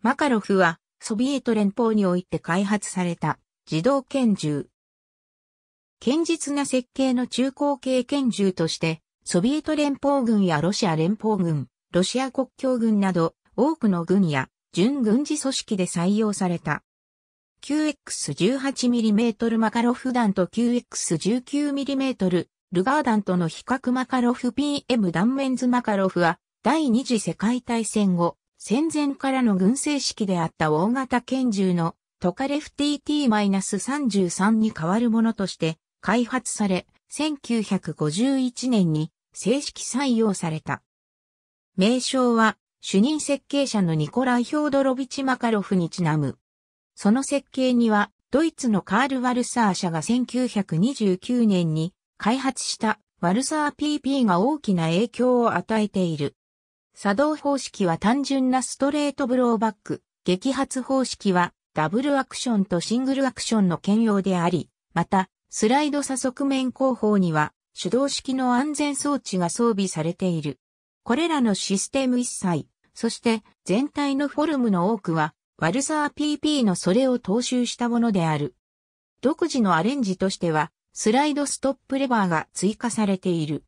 マカロフは、ソビエト連邦において開発された、自動拳銃。堅実な設計の中高系拳銃として、ソビエト連邦軍やロシア連邦軍、ロシア国境軍など、多くの軍や、準軍事組織で採用された。9X18mm マカロフ弾と 9X19mm ルガー弾との比較マカロフ PM 断面図マカロフは第二次世界大戦後戦前からの軍政式であった大型拳銃のトカレフ TT-33 に代わるものとして開発され、1951年に正式採用された。名称は主任設計者のニコライ・ヒョードロビチ・マカロフにちなむ。その設計にはドイツのカール・ワルサー社が1929年に開発したワルサー PP が大きな影響を与えている。作動方式は単純なストレートブローバック、激発方式はダブルアクションとシングルアクションの兼用であり、また、スライド左側面後方には手動式の安全装置が装備されている。これらのシステム一切、そして全体のフォルムの多くは、ワルサー PP のそれを踏襲したものである。独自のアレンジとしては、スライドストップレバーが追加されている。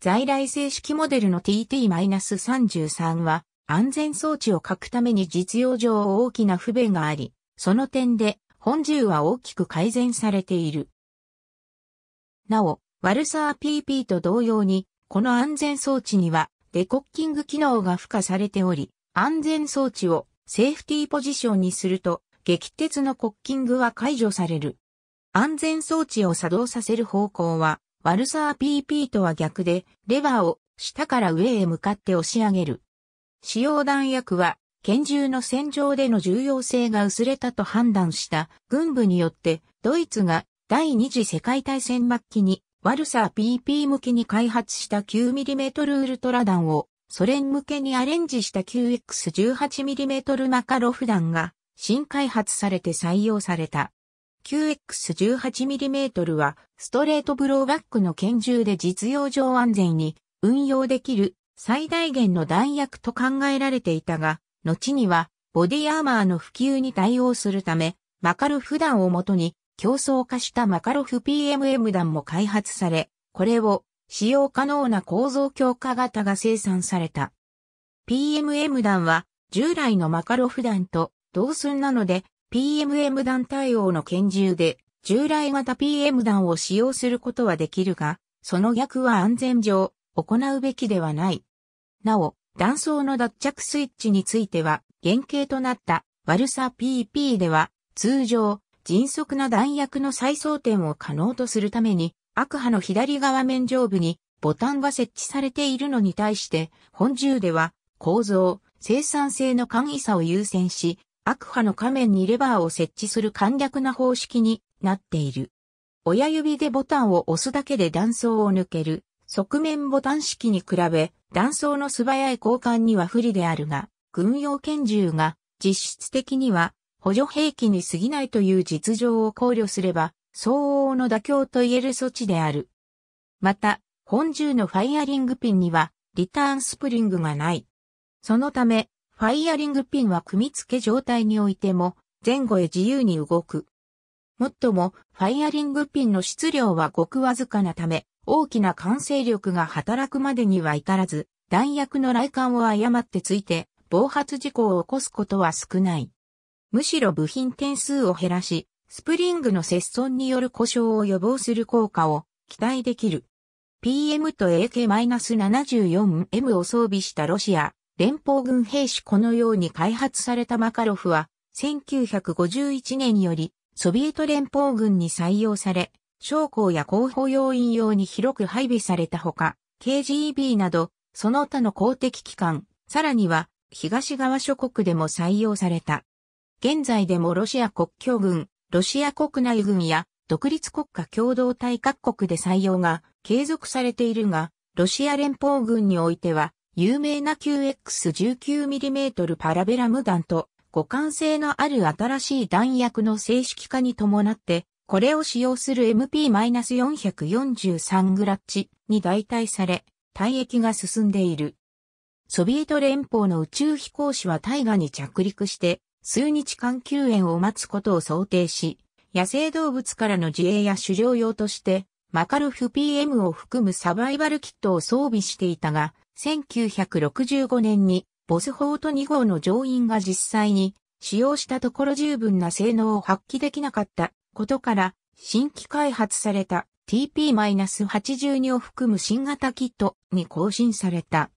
在来正式モデルの TT-33 は安全装置を書くために実用上大きな不便があり、その点で本銃は大きく改善されている。なお、ワルサー PP と同様に、この安全装置にはデコッキング機能が付加されており、安全装置をセーフティーポジションにすると、撃鉄のコッキングは解除される。安全装置を作動させる方向は、バルサー PP とは逆で、レバーを下から上へ向かって押し上げる。使用弾薬は、拳銃の戦場での重要性が薄れたと判断した軍部によって、ドイツが第二次世界大戦末期に、ワルサー PP 向きに開発した 9mm ウルトラ弾を、ソ連向けにアレンジした 9X18mm マカロフ弾が、新開発されて採用された。9X18mm はストレートブローバックの拳銃で実用上安全に運用できる最大限の弾薬と考えられていたが、後にはボディアーマーの普及に対応するため、マカロフ弾をもとに競争化したマカロフ PMM 弾も開発され、これを使用可能な構造強化型が生産された。PMM 弾は従来のマカロフ弾と同寸なので PMM 弾対応の拳銃で、従来型 PM 弾を使用することはできるが、その逆は安全上、行うべきではない。なお、弾倉の脱着スイッチについては、原型となったワルサ PP では、通常、迅速な弾薬の再装填を可能とするために、悪波の左側面上部にボタンが設置されているのに対して、本銃では構造、生産性の簡易さを優先し、悪波の仮面にレバーを設置する簡略な方式になっている。親指でボタンを押すだけで断層を抜ける、側面ボタン式に比べ、断層の素早い交換には不利であるが、軍用拳銃が実質的には補助兵器に過ぎないという実情を考慮すれば、相応の妥協と言える措置である。また、本銃のファイアリングピンにはリターンスプリングがない。そのため、ファイアリングピンは組み付け状態においても前後へ自由に動く。もっとも、ファイアリングピンの質量はごくわずかなため、大きな完成力が働くまでには至らず、弾薬の来艦を誤ってついて、暴発事故を起こすことは少ない。むしろ部品点数を減らし、スプリングの欠損による故障を予防する効果を期待できる。PM と AK-74M を装備したロシア、連邦軍兵士このように開発されたマカロフは、1951年より、ソビエト連邦軍に採用され、将校や広報要員用に広く配備されたほか、KGB など、その他の公的機関、さらには、東側諸国でも採用された。現在でもロシア国境軍、ロシア国内軍や、独立国家共同体各国で採用が継続されているが、ロシア連邦軍においては、有名な QX19mm パラベラム弾と互換性のある新しい弾薬の正式化に伴って、これを使用する MP-443 グラッチに代替され、退役が進んでいる。ソビエト連邦の宇宙飛行士は大河に着陸して、数日間救援を待つことを想定し、野生動物からの自衛や狩猟用として、マカルフ PM を含むサバイバルキットを装備していたが、1965年にボスフォート2号の乗員が実際に使用したところ十分な性能を発揮できなかったことから新規開発された TP-82 を含む新型キットに更新された。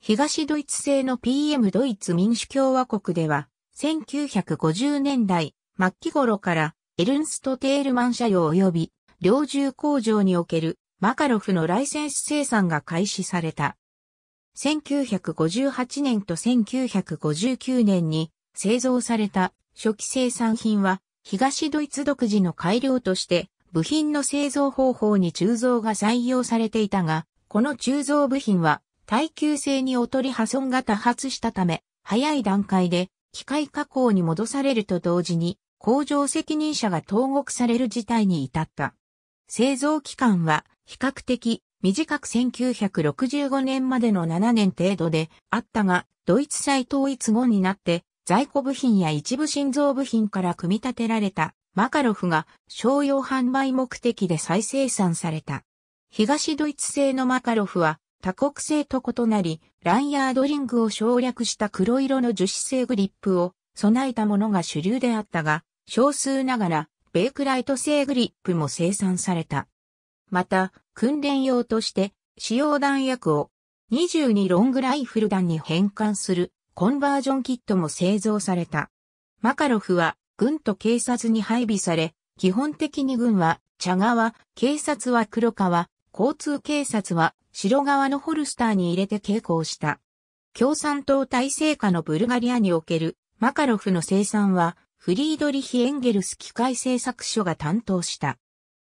東ドイツ製の PM ドイツ民主共和国では、1950年代末期頃からエルンスト・テールマン社用及び猟銃工場におけるマカロフのライセンス生産が開始された。1958年と1959年に製造された初期生産品は東ドイツ独自の改良として部品の製造方法に鋳造が採用されていたが、この鋳造部品は耐久性に劣り破損が多発したため、早い段階で機械加工に戻されると同時に工場責任者が投獄される事態に至った。製造期間は比較的短く1965年までの7年程度であったが、ドイツ再統一後になって在庫部品や一部心臓部品から組み立てられたマカロフが商用販売目的で再生産された。東ドイツ製のマカロフは多国製と異なり、ランヤードリングを省略した黒色の樹脂製グリップを備えたものが主流であったが、少数ながらベイクライト製グリップも生産された。また、訓練用として使用弾薬を22ロングライフル弾に変換するコンバージョンキットも製造された。マカロフは軍と警察に配備され、基本的に軍は茶川、警察は黒川、交通警察は白側のホルスターに入れて携行した。共産党体制下のブルガリアにおけるマカロフの生産はフリードリヒ・エンゲルス機械製作所が担当した。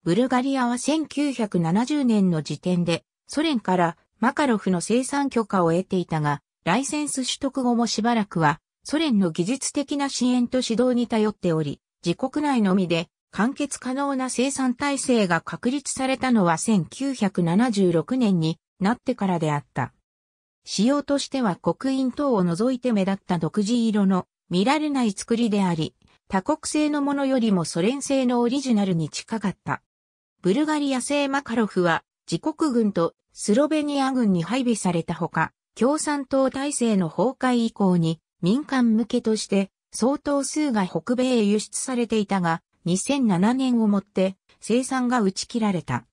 ブルガリアは1970年の時点で、ソ連からマカロフの生産許可を得ていたが、ライセンス取得後もしばらくは、ソ連の技術的な支援と指導に頼っており、自国内のみで完結可能な生産体制が確立されたのは1976年になってからであった。仕様としては刻印等を除いて目立った独自色の見られない作りであり、他国製のものよりもソ連製のオリジナルに近かった。ブルガリア製マカロフは自国軍とスロベニア軍に配備されたほか、共産党体制の崩壊以降に民間向けとして相当数が北米へ輸出されていたが、2007年をもって生産が打ち切られた。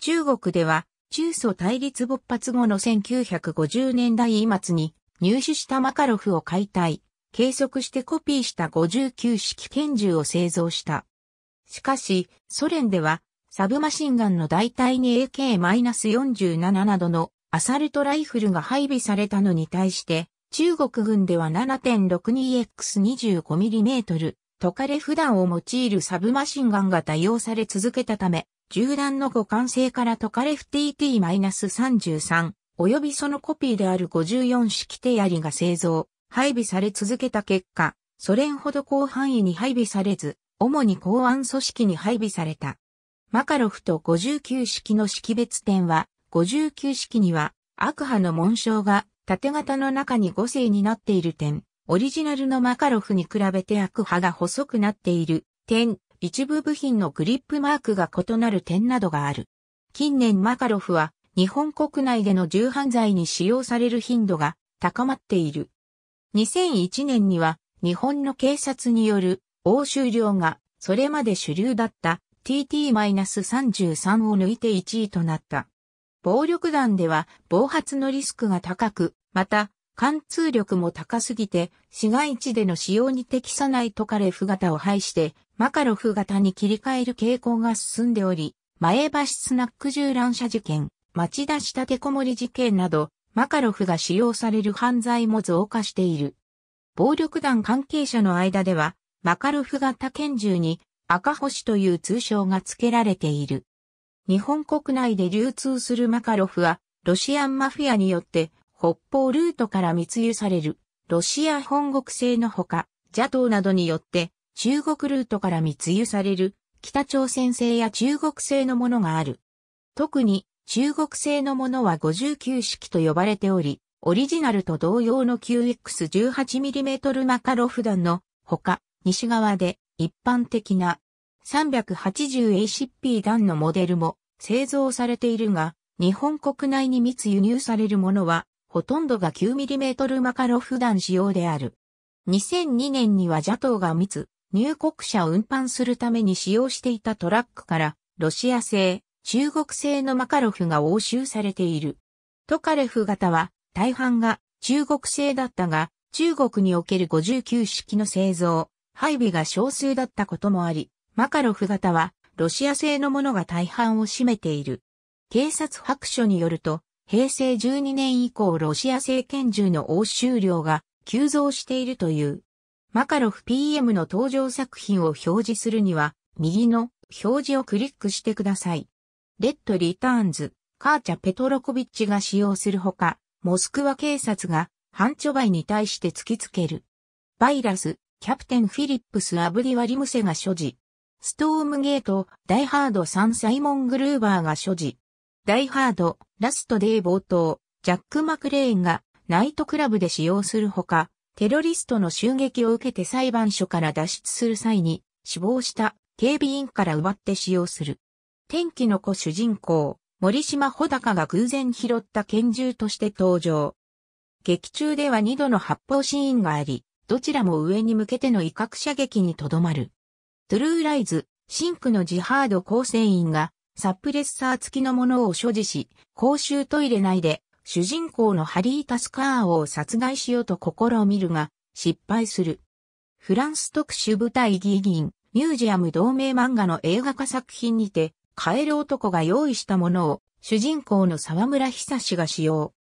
中国では中ソ対立勃発後の1950年代末に入手したマカロフを解体、計測してコピーした59式拳銃を製造した。しかし、ソ連ではサブマシンガンの代替に AK-47 などのアサルトライフルが配備されたのに対して、中国軍では 7.62X25mm トカレ普段を用いるサブマシンガンが多用され続けたため、銃弾の互換性からトカレフ TT-33 及びそのコピーである54式手槍が製造、配備され続けた結果、ソ連ほど広範囲に配備されず、主に公安組織に配備された。マカロフと59式の識別点は、59式には、悪派の紋章が縦型の中に5世になっている点、オリジナルのマカロフに比べて悪派が細くなっている点、一部部品のグリップマークが異なる点などがある。近年マカロフは日本国内での重犯罪に使用される頻度が高まっている。2001年には日本の警察による押収量がそれまで主流だった TT-33 を抜いて1位となった。暴力団では暴発のリスクが高く、また、貫通力も高すぎて、市街地での使用に適さないトカレフ型を排して、マカロフ型に切り替える傾向が進んでおり、前橋スナック銃乱射事件、町田下立てこもり事件など、マカロフが使用される犯罪も増加している。暴力団関係者の間では、マカロフ型拳銃に赤星という通称が付けられている。日本国内で流通するマカロフは、ロシアンマフィアによって北方ルートから密輸される、ロシア本国製のほか、ジャトーなどによって中国ルートから密輸される、北朝鮮製や中国製のものがある。特に中国製のものは59式と呼ばれており、オリジナルと同様の QX18mm マカロフ弾のほか、西側で一般的な 380ACP 弾のモデルも製造されているが、日本国内に密輸入されるものは、ほとんどが 9mm マカロフ弾仕様である。2002年には JATO が密、入国者を運搬するために使用していたトラックから、ロシア製、中国製のマカロフが押収されている。トカレフ型は、大半が中国製だったが、中国における59式の製造、配備が少数だったこともあり、マカロフ型はロシア製のものが大半を占めている。警察白書によると、平成12年以降ロシア製拳銃の押収量が急増しているという。マカロフ PM の登場作品を表示するには、右の表示をクリックしてください。レッドリターンズ、カーチャ・ペトロコビッチが使用するほか、モスクワ警察が、ハンチョバイに対して突きつける。バイラス、キャプテンフィリップス・アブリワ・リムセが所持。ストームゲート、ダイハード3サイモン・グルーバーが所持。ダイハード、ラストデイ。冒頭、ジャック・マクレーンがナイトクラブで使用するほか、テロリストの襲撃を受けて裁判所から脱出する際に死亡した警備員から奪って使用する。天気の子主人公、森島穂高が偶然拾った拳銃として登場。劇中では2度の発砲シーンがあり、どちらも上に向けての威嚇射撃にとどまる。トゥルーライズ、シンクのジハード構成員がサプレッサー付きのものを所持し、公衆トイレ内で主人公のハリー・タスカーを殺害しようと試みるが、失敗する。フランス特殊部隊議員、ミュージアム同盟漫画の映画化作品にて、カエル男が用意したものを、主人公の沢村久志が使用。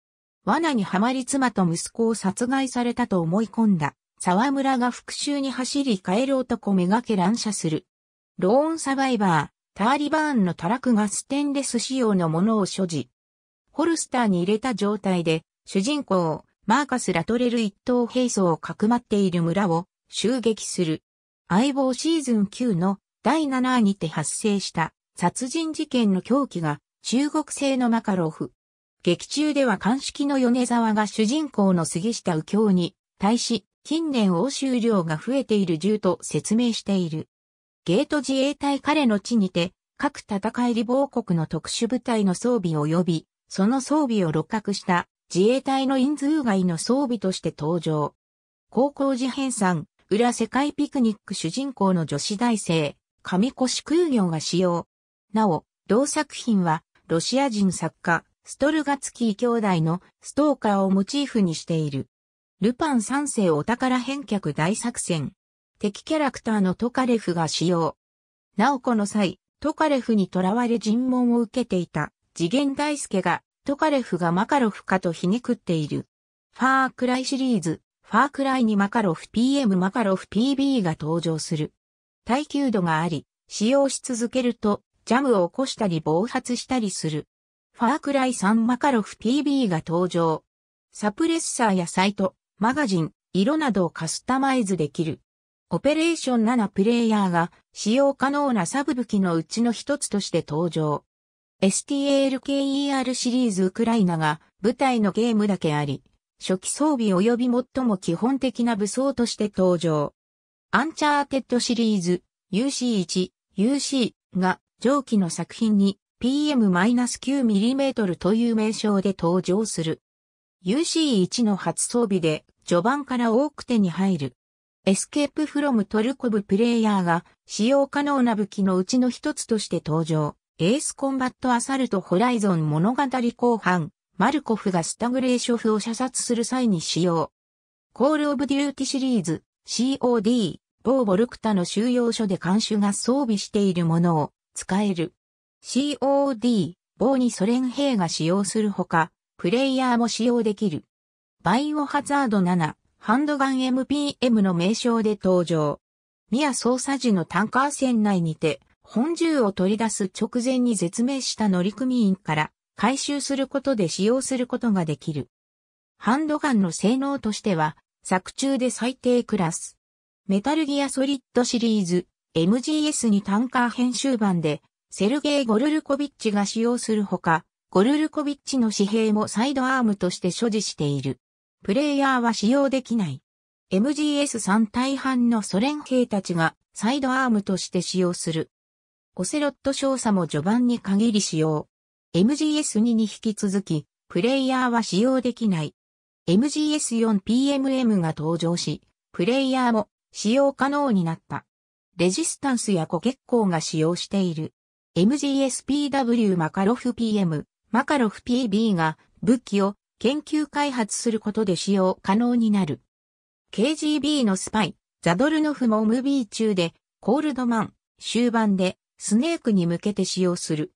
罠にはまり妻と息子を殺害されたと思い込んだ。沢村が復讐に走り帰る男めがけ乱射する。ローンサバイバー、ターリバーンのタラクがステンレス仕様のものを所持。ホルスターに入れた状態で、主人公、マーカス・ラトレル一等兵装をかくまっている村を襲撃する。相棒シーズン9の第7話にて発生した殺人事件の狂気が中国製のマカロフ。劇中では鑑識の米沢が主人公の杉下右京に対し近年欧州量が増えている銃と説明している。ゲート自衛隊彼の地にて、各戦い利亡国の特殊部隊の装備及び、その装備を六角した自衛隊の人数外の装備として登場。高校事編纂、裏世界ピクニック主人公の女子大生、上越空業が使用。なお、同作品は、ロシア人作家、ストルガツキー兄弟のストーカーをモチーフにしている。ルパン三世お宝返却大作戦。敵キャラクターのトカレフが使用。なおこの際、トカレフに囚われ尋問を受けていた次元大介がトカレフがマカロフかと皮肉っている。ファークライシリーズ、ファークライにマカロフ PM マカロフ PB が登場する。耐久度があり、使用し続けると、ジャムを起こしたり暴発したりする。ファークライ3マカロフ PB が登場。サプレッサーやサイト、マガジン、色などをカスタマイズできる。オペレーション7プレイヤーが使用可能なサブ武器のうちの一つとして登場。STALKER シリーズウクライナが舞台のゲームだけあり、初期装備及び最も基本的な武装として登場。アンチャーテッドシリーズ UC1、UC が上記の作品に PM-9mm という名称で登場する。UC1 の初装備で序盤から多く手に入る。エスケープフロムトルコブプレイヤーが使用可能な武器のうちの一つとして登場。エースコンバットアサルトホライゾン物語後半、マルコフがスタグレーショフを射殺する際に使用。コールオブデューティシリーズ COD、某ボルクタの収容所で監修が装備しているものを使える。COD、某にソ連兵が使用するほか、プレイヤーも使用できる。バイオハザード7、ハンドガン MPM の名称で登場。ミア操作時のタンカー船内にて、本銃を取り出す直前に絶命した乗組員から回収することで使用することができる。ハンドガンの性能としては、作中で最低クラス。メタルギアソリッドシリーズ MGS にタンカー編集版でセルゲイ・ゴルルコビッチが使用するほか、ゴルルコビッチの紙幣もサイドアームとして所持している。プレイヤーは使用できない。MGS3 大半のソ連兵たちがサイドアームとして使用する。オセロット少佐も序盤に限り使用。MGS2 に引き続き、プレイヤーは使用できない。MGS4PMM が登場し、プレイヤーも使用可能になった。レジスタンスやコケッコが使用している。MGSPW マカロフ PM、マカロフ PB が武器を研究開発することで使用可能になる。KGB のスパイ、ザドルノフもムービー中で、コールドマン、終盤で、スネークに向けて使用する。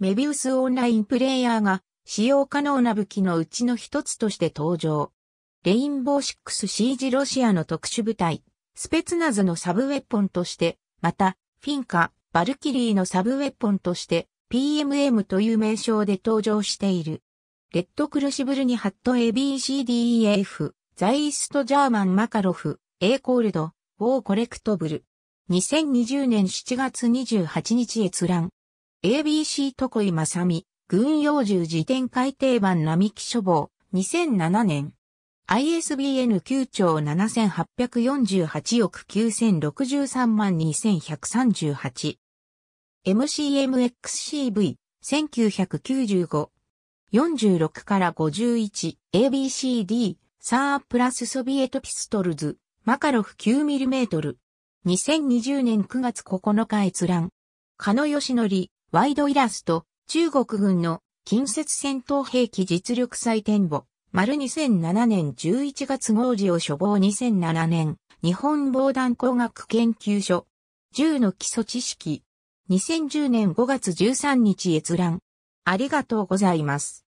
メビウスオンラインプレイヤーが、使用可能な武器のうちの一つとして登場。レインボーシックシ c g ロシアの特殊部隊、スペツナズのサブウェポンとして、また、フィンカ、バルキリーのサブウェポンとして、PMM という名称で登場している。レッドクルシブルにハット ABCDEF、ザイーストジャーマンマカロフ、A コールド、ウォーコレクトブル。2020年7月28日閲覧。ABC トコイマサミ、軍用銃辞典改訂版並木書房、2007年。ISBN 9兆7848億9063万2138。MCMXCV、1995。46から51、ABCD、サープラスソビエトピストルズ、マカロフ 9mm。2020年9月9日閲覧。カノヨシノリ、ワイドイラスト、中国軍の近接戦闘兵器実力祭展望。丸2007年11月号時を処方2007年、日本防弾工学研究所。銃の基礎知識、2010年5月13日閲覧。ありがとうございます。